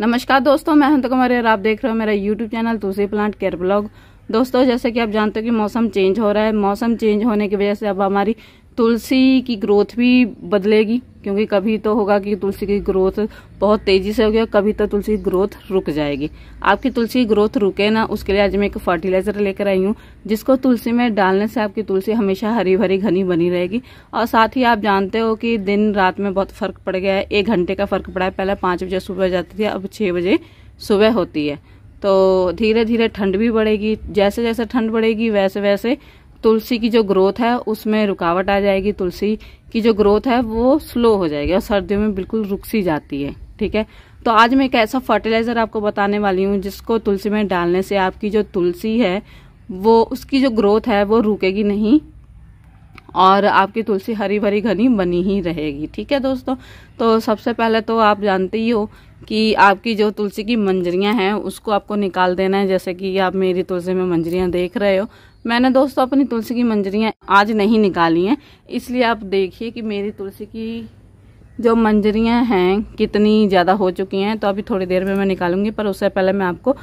नमस्कार दोस्तों मैं हंत कुमारी और आप देख रहे हो मेरा YouTube channel tulsi plant care blog दोस्तों जैसे कि आप जानते हो कि मौसम चेंज हो रहा है मौसम चेंज होने की वजह से अब हमारी तुलसी की ग्रोथ भी बदलेगी क्योंकि कभी तो होगा कि तुलसी की ग्रोथ बहुत तेज़ी से होगी और कभी तो तुलसी की ग्रोथ रुक जाएगी आपकी तुलसी की ग्रोथ रुके ना उसके लिए आज मैं एक फर्टिलाइज़र लेकर आई हूँ जिसको तुलसी में डालने से आपकी तुलसी हमेशा हरी भरी घनी बनी रहेगी और साथ ही आप जानते हो कि दिन रात में बहुत फ़र्क पड़ गया है एक घंटे का फ़र्क पड़ा है पहले पाँच बजे सुबह जाती थी अब छः बजे सुबह होती है तो धीरे धीरे ठंड भी बढ़ेगी जैसे जैसे ठंड बढ़ेगी वैसे वैसे तुलसी की जो ग्रोथ है उसमें रुकावट आ जाएगी तुलसी की जो ग्रोथ है वो स्लो हो जाएगी और सर्दियों में बिल्कुल रुक सी जाती है ठीक है तो आज मैं एक ऐसा फर्टिलाइज़र आपको बताने वाली हूँ जिसको तुलसी में डालने से आपकी जो तुलसी है वो उसकी जो ग्रोथ है वो रुकेगी नहीं और आपकी तुलसी हरी भरी घनी बनी ही रहेगी ठीक है दोस्तों तो सबसे पहले तो आप जानते ही हो कि आपकी जो तुलसी की मंजरियां हैं उसको आपको निकाल देना है जैसे कि आप मेरी तुलसी में मंजरियां देख रहे हो मैंने दोस्तों अपनी तुलसी की मंजरियाँ आज नहीं निकाली हैं इसलिए आप देखिए कि मेरी तुलसी की जो मंजरियाँ हैं कितनी ज़्यादा हो चुकी हैं तो अभी थोड़ी देर में मैं निकालूंगी पर उससे पहले मैं आपको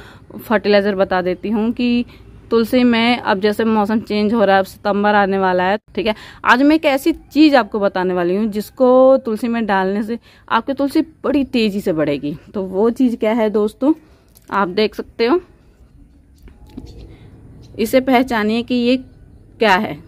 फर्टिलाइज़र बता देती हूँ कि तुलसी में अब जैसे मौसम चेंज हो रहा है अब सितंबर आने वाला है ठीक है आज मैं एक ऐसी चीज़ आपको बताने वाली हूँ जिसको तुलसी में डालने से आपकी तुलसी बड़ी तेज़ी से बढ़ेगी तो वो चीज़ क्या है दोस्तों आप देख सकते हो इसे पहचानिए कि ये क्या है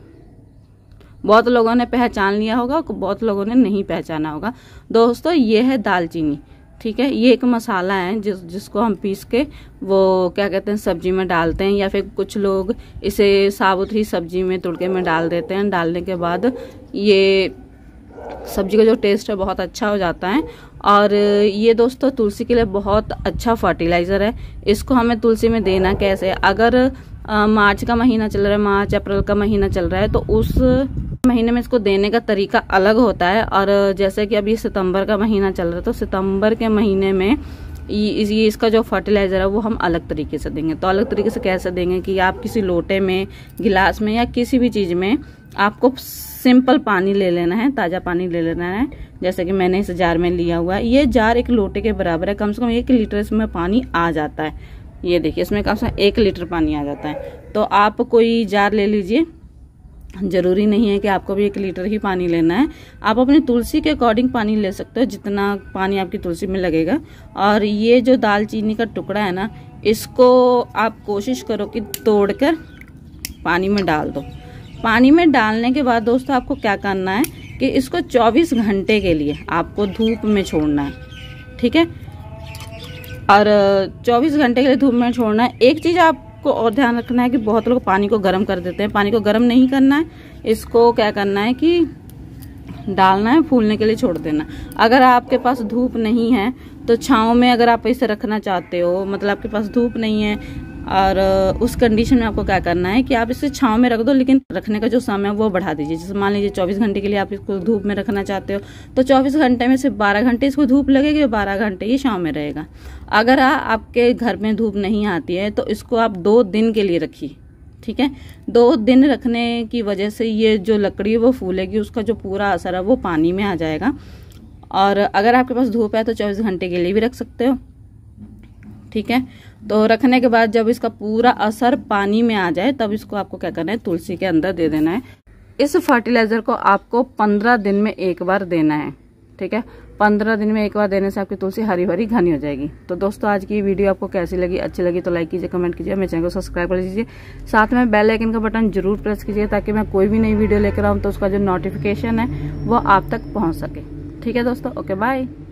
बहुत लोगों ने पहचान लिया होगा बहुत लोगों ने नहीं पहचाना होगा दोस्तों ये है दालचीनी ठीक है ये एक मसाला है जिस जिसको हम पीस के वो क्या कहते हैं सब्जी में डालते हैं या फिर कुछ लोग इसे साबुत ही सब्जी में तुड़के में डाल देते हैं डालने के बाद ये सब्जी का जो टेस्ट है बहुत अच्छा हो जाता है और ये दोस्तों तुलसी के लिए बहुत अच्छा फर्टिलाइज़र है इसको हमें तुलसी में देना कैसे अगर आ, मार्च का महीना चल रहा है मार्च अप्रैल का महीना चल रहा है तो उस महीने में इसको देने का तरीका अलग होता है और जैसे कि अभी सितंबर का महीना चल रहा है तो सितंबर के महीने में ये इसका जो फर्टिलाइज़र है वो हम अलग तरीके से देंगे तो अलग तरीके से कैसे देंगे कि आप किसी लोटे में गिलास में या किसी भी चीज़ में आपको सिंपल पानी ले लेना है ताज़ा पानी ले लेना है जैसे कि मैंने इस जार में लिया हुआ है ये जार एक लोटे के बराबर है कम से कम एक लीटर इसमें पानी आ जाता है ये देखिए इसमें कम से कम एक लीटर पानी आ जाता है तो आप कोई जार ले लीजिए ज़रूरी नहीं है कि आपको भी एक लीटर ही पानी लेना है आप अपने तुलसी के अकॉर्डिंग पानी ले सकते हो जितना पानी आपकी तुलसी में लगेगा और ये जो दालचीनी का टुकड़ा है ना इसको आप कोशिश करो कि तोड़कर पानी में डाल दो पानी में डालने के बाद दोस्तों आपको क्या करना है कि इसको 24 घंटे के लिए आपको धूप में छोड़ना है ठीक है और 24 घंटे के लिए धूप में छोड़ना है एक चीज़ आप आपको और ध्यान रखना है कि बहुत लोग पानी को गर्म कर देते हैं पानी को गर्म नहीं करना है इसको क्या करना है कि डालना है फूलने के लिए छोड़ देना अगर आपके पास धूप नहीं है तो छाँव में अगर आप इसे रखना चाहते हो मतलब आपके पास धूप नहीं है और उस कंडीशन में आपको क्या करना है कि आप इसे छाँव में रख दो लेकिन रखने का जो समय है वो बढ़ा दीजिए जैसे मान लीजिए चौबीस घंटे के लिए आप इसको धूप में रखना चाहते हो तो चौबीस घंटे में सिर्फ बारह घंटे इसको धूप लगेगी और बारह घंटे ये छाँव में रहेगा अगर आपके घर में धूप नहीं आती है तो इसको आप दो दिन के लिए रखिए ठीक है दो दिन रखने की वजह से ये जो लकड़ी है वो फूलेगी उसका जो पूरा असर है वो पानी में आ जाएगा और अगर आपके पास धूप है तो चौबीस घंटे के लिए भी रख सकते हो ठीक है तो रखने के बाद जब इसका पूरा असर पानी में आ जाए तब इसको आपको क्या करना है तुलसी के अंदर दे देना है इस फर्टिलाइजर को आपको पंद्रह दिन में एक बार देना है ठीक है पंद्रह दिन में एक बार देने से आपकी तुलसी हरी भरी घनी हो जाएगी तो दोस्तों आज की वीडियो आपको कैसी लगी अच्छी लगी तो लाइक कीजिए कमेंट कीजिए मेरे चैनल को सब्सक्राइब कर लीजिए साथ में बेल आइकन का बटन जरूर प्रेस कीजिए ताकि मैं कोई भी नई वीडियो लेकर आऊँ तो उसका जो नोटिफिकेशन है वो आप तक पहुँच सके ठीक है दोस्तों ओके बाय